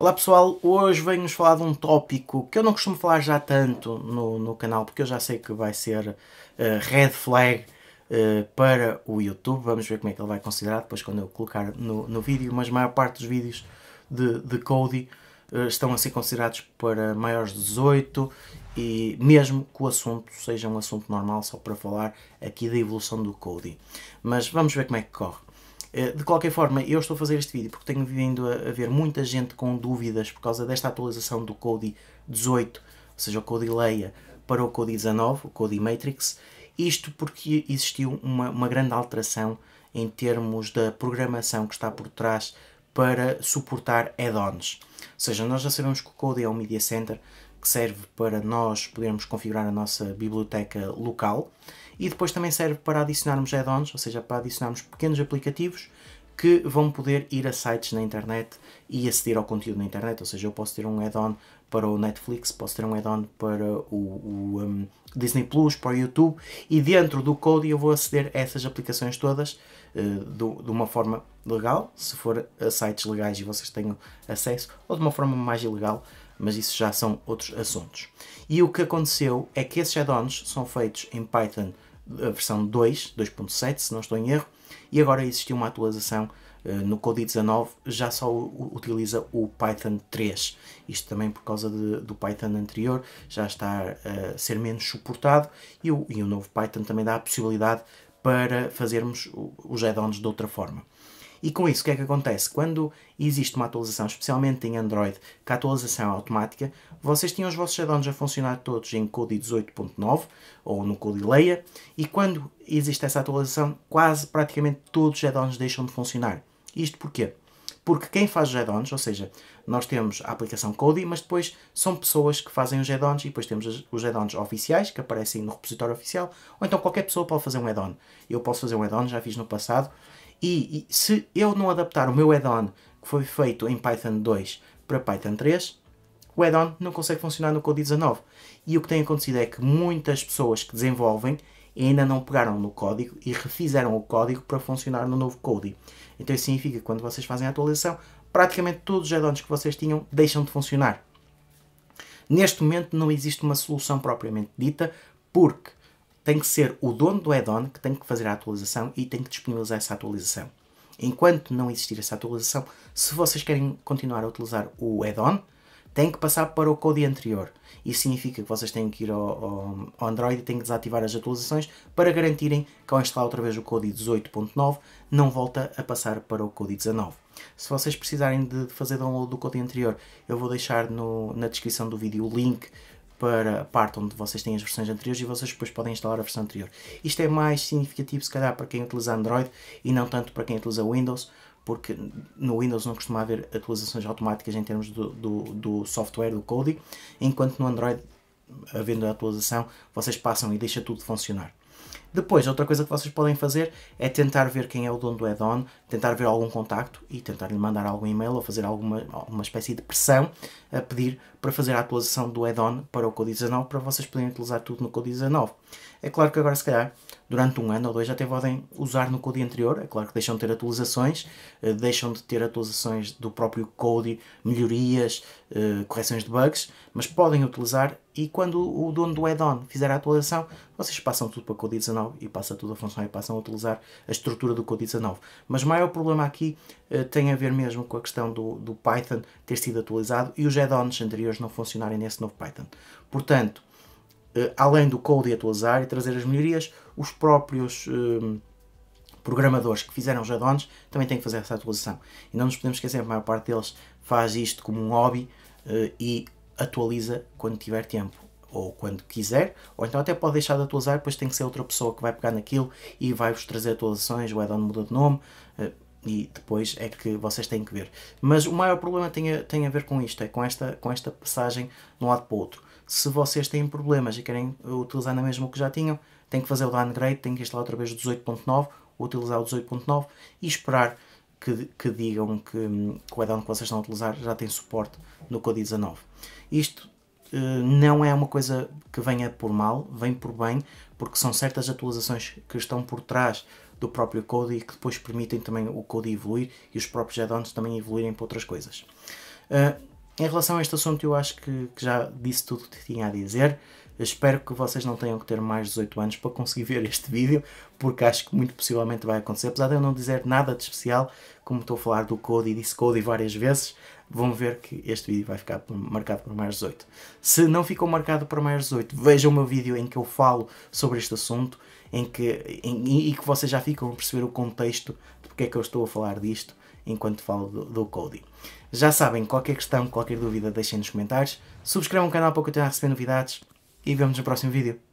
Olá pessoal, hoje venho-vos falar de um tópico que eu não costumo falar já tanto no, no canal, porque eu já sei que vai ser uh, red flag uh, para o YouTube. Vamos ver como é que ele vai considerar depois quando eu colocar no, no vídeo, mas a maior parte dos vídeos de, de Cody uh, estão a ser considerados para maiores de 18 e mesmo que o assunto seja um assunto normal, só para falar aqui da evolução do Cody. Mas vamos ver como é que corre. Eh, de qualquer forma, eu estou a fazer este vídeo porque tenho vindo a ver muita gente com dúvidas por causa desta atualização do Kodi 18, ou seja, o Kodi Leia, para o Kodi 19, o Kodi Matrix, isto porque existiu uma, uma grande alteração em termos da programação que está por trás para suportar add-ons. Ou seja, nós já sabemos que o Kodi é um Media Center que serve para nós podermos configurar a nossa biblioteca local e depois também serve para adicionarmos add-ons, ou seja, para adicionarmos pequenos aplicativos que vão poder ir a sites na internet e aceder ao conteúdo na internet, ou seja, eu posso ter um add-on para o Netflix, posso ter um add-on para o, o um, Disney Plus, para o YouTube, e dentro do Code eu vou aceder a essas aplicações todas uh, do, de uma forma legal, se for a sites legais e vocês tenham acesso, ou de uma forma mais ilegal, mas isso já são outros assuntos. E o que aconteceu é que esses add-ons são feitos em Python a versão 2, 2.7, se não estou em erro, e agora existiu uma atualização eh, no Kodi 19 já só utiliza o Python 3. Isto também por causa de, do Python anterior já está eh, a ser menos suportado e o, e o novo Python também dá a possibilidade para fazermos os add-ons de outra forma. E com isso, o que é que acontece? Quando existe uma atualização, especialmente em Android, que a atualização é automática, vocês tinham os vossos add-ons a funcionar todos em Kodi 18.9 ou no Kodi Leia, e quando existe essa atualização, quase praticamente todos os add-ons deixam de funcionar. Isto porquê? Porque quem faz os add-ons, ou seja, nós temos a aplicação Kodi, mas depois são pessoas que fazem os add-ons e depois temos os add-ons oficiais que aparecem no repositório oficial, ou então qualquer pessoa pode fazer um add-on. Eu posso fazer um add-on, já fiz no passado, e, e se eu não adaptar o meu add-on que foi feito em Python 2 para Python 3, o add-on não consegue funcionar no Kodi 19. E o que tem acontecido é que muitas pessoas que desenvolvem e ainda não pegaram no código e refizeram o código para funcionar no novo Kodi. Então isso significa que quando vocês fazem a atualização, praticamente todos os add-ons que vocês tinham deixam de funcionar. Neste momento não existe uma solução propriamente dita, porque tem que ser o dono do add-on que tem que fazer a atualização e tem que disponibilizar essa atualização. Enquanto não existir essa atualização, se vocês querem continuar a utilizar o add-on, tem que passar para o code anterior. Isso significa que vocês têm que ir ao, ao Android e têm que desativar as atualizações para garantirem que ao instalar outra vez o code 18.9 não volta a passar para o code 19. Se vocês precisarem de fazer download do code anterior, eu vou deixar no, na descrição do vídeo o link para a parte onde vocês têm as versões anteriores e vocês depois podem instalar a versão anterior. Isto é mais significativo, se calhar, para quem utiliza Android e não tanto para quem utiliza Windows, porque no Windows não costuma haver atualizações automáticas em termos do, do, do software, do código, enquanto no Android, havendo a atualização, vocês passam e deixa tudo funcionar. Depois, outra coisa que vocês podem fazer é tentar ver quem é o dono do add-on, tentar ver algum contacto e tentar lhe mandar algum e-mail ou fazer alguma, alguma espécie de pressão a pedir para fazer a atualização do add-on para o Code 19 para vocês poderem utilizar tudo no Code 19. É claro que agora, se calhar, durante um ano ou dois até podem usar no Code anterior. É claro que deixam de ter atualizações, eh, deixam de ter atualizações do próprio Code, melhorias, eh, correções de bugs, mas podem utilizar e quando o dono do add-on fizer a atualização, vocês passam tudo para o Code 19 e passa tudo a funcionar e passam a utilizar a estrutura do Code 19 Mas o maior problema aqui uh, tem a ver mesmo com a questão do, do Python ter sido atualizado e os add-ons anteriores não funcionarem nesse novo Python. Portanto, uh, além do Code atualizar e trazer as melhorias, os próprios uh, programadores que fizeram os add-ons também têm que fazer essa atualização. E não nos podemos esquecer, que a maior parte deles faz isto como um hobby e atualiza quando tiver tempo ou quando quiser, ou então até pode deixar de atualizar, depois tem que ser outra pessoa que vai pegar naquilo e vai-vos trazer atualizações, o add-on mudou de nome, eh, e depois é que vocês têm que ver. Mas o maior problema tem a, tem a ver com isto, é com esta, com esta passagem de um lado para o outro. Se vocês têm problemas e querem utilizar na mesma que já tinham, tem que fazer o downgrade, tem que instalar outra vez o 18.9, ou utilizar o 18.9 e esperar que, que digam que, hum, que, o add-on que vocês estão a utilizar já tem suporte no Code 19. Isto eh, não é uma coisa que venha por mal, vem por bem, porque são certas atualizações que estão por trás do próprio Code e que depois permitem também o Code evoluir e os próprios add-ons também evoluírem para outras coisas. Eh, em relação a este assunto, eu acho que, que já disse tudo o que tinha a dizer. Eu espero que vocês não tenham que ter mais de 18 anos para conseguir ver este vídeo, porque acho que muito possivelmente vai acontecer. Apesar de eu não dizer nada de especial, como estou a falar do Cody e disse Cody várias vezes, vão ver que este vídeo vai ficar marcado para mais 18. Se não ficou marcado para mais 18, vejam o meu vídeo em que eu falo sobre este assunto em que, em, e que vocês já ficam a perceber o contexto de porque é que eu estou a falar disto enquanto falo do, do Cody. Já sabem, qualquer questão, qualquer dúvida, deixem nos comentários. Subscrevam o canal para continuar a receber novidades e vemos no próximo vídeo.